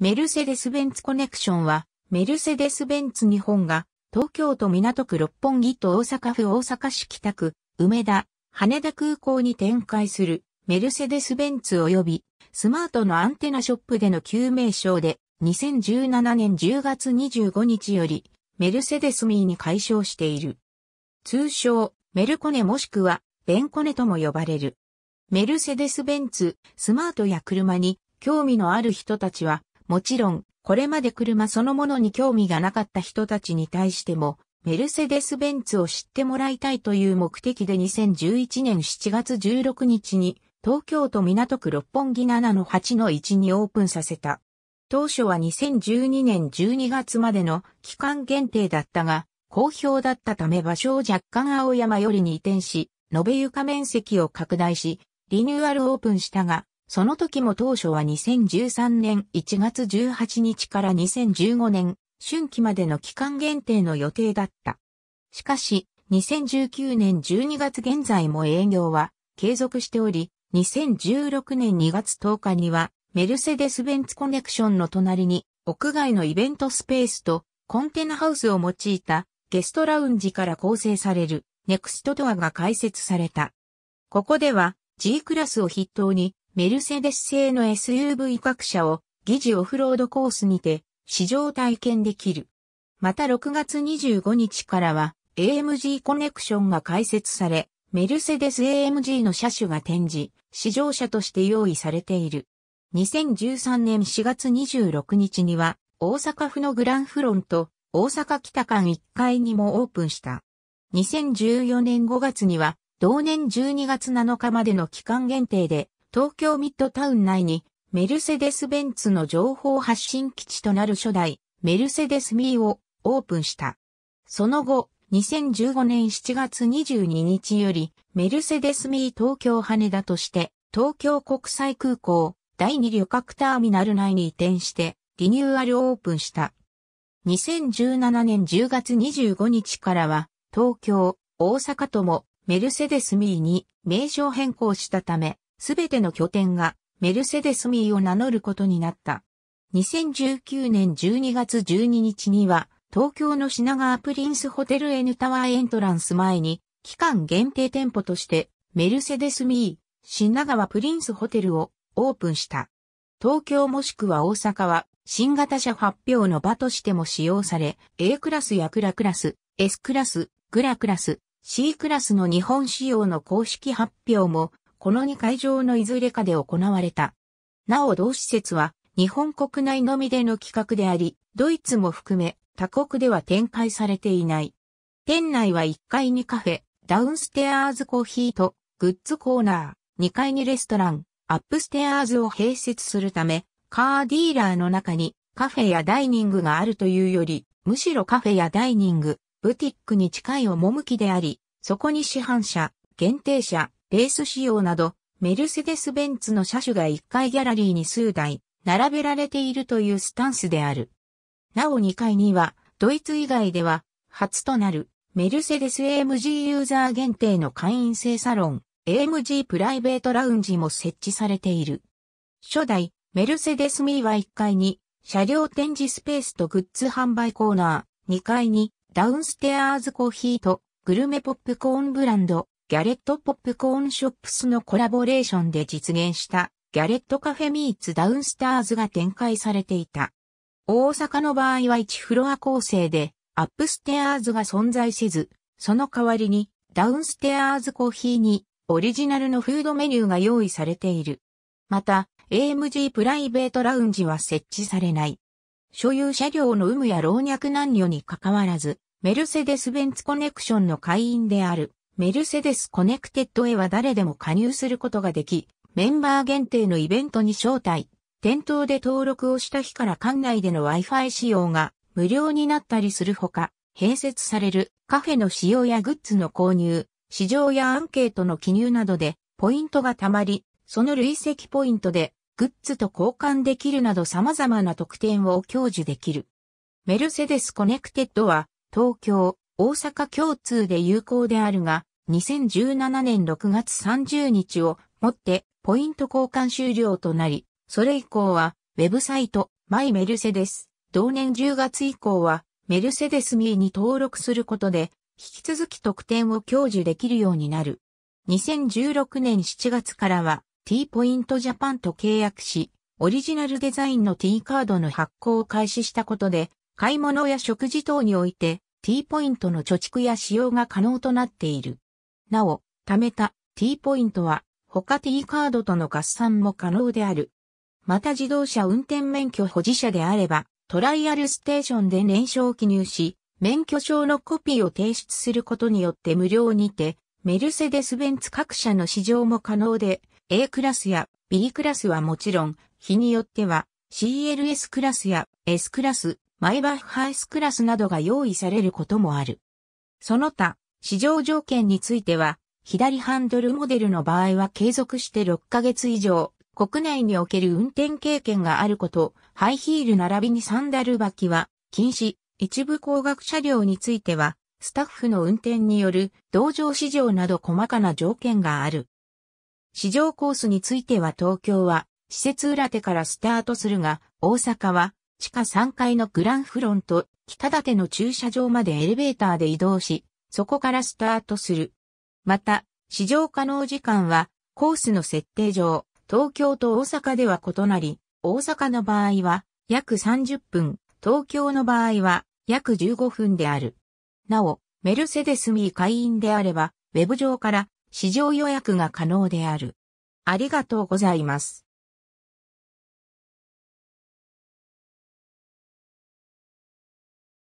メルセデス・ベンツコネクションは、メルセデス・ベンツ日本が、東京都港区六本木と大阪府大阪市北区、梅田、羽田空港に展開する、メルセデス・ベンツ及び、スマートのアンテナショップでの旧名称で、2017年10月25日より、メルセデス・ミーに改称している。通称、メルコネもしくは、ベンコネとも呼ばれる。メルセデス・ベンツ、スマートや車に、興味のある人たちは、もちろん、これまで車そのものに興味がなかった人たちに対しても、メルセデス・ベンツを知ってもらいたいという目的で2011年7月16日に東京都港区六本木7の8の1にオープンさせた。当初は2012年12月までの期間限定だったが、好評だったため場所を若干青山よりに移転し、延べ床面積を拡大し、リニューアルオープンしたが、その時も当初は2013年1月18日から2015年春季までの期間限定の予定だった。しかし、2019年12月現在も営業は継続しており、2016年2月10日にはメルセデス・ベンツコネクションの隣に屋外のイベントスペースとコンテナハウスを用いたゲストラウンジから構成されるネクストドアが開設された。ここでは G クラスを筆頭にメルセデス製の SUV 各社を疑似オフロードコースにて試乗体験できる。また6月25日からは AMG コネクションが開設され、メルセデス AMG の車種が展示、試乗車として用意されている。2013年4月26日には、大阪府のグランフロント、大阪北間1階にもオープンした。2014年5月には、同年12月7日までの期間限定で、東京ミッドタウン内に、メルセデス・ベンツの情報発信基地となる初代、メルセデス・ミーをオープンした。その後、2015年7月22日より、メルセデス・ミー東京羽田として、東京国際空港、第2旅客ターミナル内に移転して、リニューアルオープンした。2017年10月25日からは、東京、大阪とも、メルセデス・ミーに名称変更したため、すべての拠点がメルセデスミーを名乗ることになった。2019年12月12日には、東京の品川プリンスホテル N タワーエントランス前に、期間限定店舗として、メルセデスミー、品川プリンスホテルをオープンした。東京もしくは大阪は、新型車発表の場としても使用され、A クラスやクラクラス、S クラス、グラクラス、C クラスの日本仕様の公式発表もこの2会場のいずれかで行われた。なお同施設は日本国内のみでの企画であり、ドイツも含め他国では展開されていない。店内は1階にカフェ、ダウンステアーズコーヒーとグッズコーナー、2階にレストラン、アップステアーズを併設するため、カーディーラーの中にカフェやダイニングがあるというより、むしろカフェやダイニング、ブティックに近い趣であり、そこに市販車、限定車、レース仕様など、メルセデス・ベンツの車種が1階ギャラリーに数台、並べられているというスタンスである。なお2階には、ドイツ以外では、初となる、メルセデス AMG ユーザー限定の会員制サロン、AMG プライベートラウンジも設置されている。初代、メルセデスミーは1階に、車両展示スペースとグッズ販売コーナー、2階に、ダウンステアーズコーヒーと、グルメポップコーンブランド、ギャレットポップコーンショップスのコラボレーションで実現したギャレットカフェミーツダウンスターズが展開されていた。大阪の場合は1フロア構成でアップステアーズが存在せず、その代わりにダウンステアーズコーヒーにオリジナルのフードメニューが用意されている。また、AMG プライベートラウンジは設置されない。所有車両の有無や老若男女に関わらず、メルセデス・ベンツコネクションの会員である。メルセデスコネクテッドへは誰でも加入することができ、メンバー限定のイベントに招待。店頭で登録をした日から館内での Wi-Fi 使用が無料になったりするほか、併設されるカフェの使用やグッズの購入、市場やアンケートの記入などでポイントが貯まり、その累積ポイントでグッズと交換できるなど様々な特典を享受できる。メルセデスコネクテッドは東京、大阪共通で有効であるが、2017年6月30日をもってポイント交換終了となり、それ以降はウェブサイトマイメルセデス、同年10月以降はメルセデスミーに登録することで引き続き特典を享受できるようになる。2016年7月からは T ポイントジャパンと契約し、オリジナルデザインの T カードの発行を開始したことで、買い物や食事等において T ポイントの貯蓄や使用が可能となっている。なお、貯めた T ポイントは他 T カードとの合算も可能である。また自動車運転免許保持者であれば、トライアルステーションで燃焼を記入し、免許証のコピーを提出することによって無料にて、メルセデス・ベンツ各社の試乗も可能で、A クラスや B クラスはもちろん、日によっては CLS クラスや S クラス、マイバッハ S クラスなどが用意されることもある。その他、市場条件については、左ハンドルモデルの場合は継続して6ヶ月以上、国内における運転経験があること、ハイヒール並びにサンダル履きは禁止、一部高額車両については、スタッフの運転による同乗市場など細かな条件がある。市場コースについては東京は施設裏手からスタートするが、大阪は地下3階のグランフロント、北建ての駐車場までエレベーターで移動し、そこからスタートする。また、試乗可能時間は、コースの設定上、東京と大阪では異なり、大阪の場合は、約30分、東京の場合は、約15分である。なお、メルセデスミー会員であれば、ウェブ上から、試乗予約が可能である。ありがとうございます。